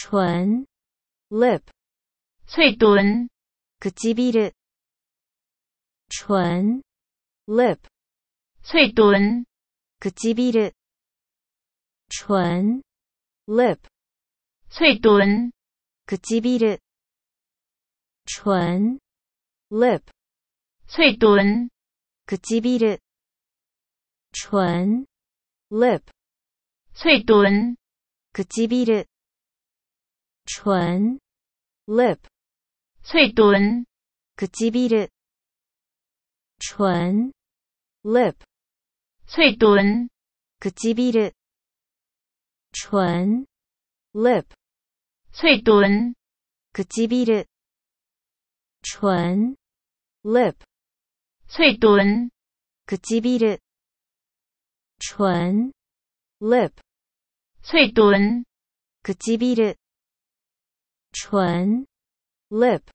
唇 lip 翠墩可机毙的唇 lip 翠墩可机毙的唇 lip 翠墩可机毙的唇 lip 翠墩可机毙的唇 lip 翠墩可机毙的唇，lip，翠墩，可机毙的。唇，lip，翠墩，可机毙的。唇，lip，翠墩，可机毙的。唇，lip，翠墩，可机毙的。唇，lip，翠墩，可机毙的。唇 lip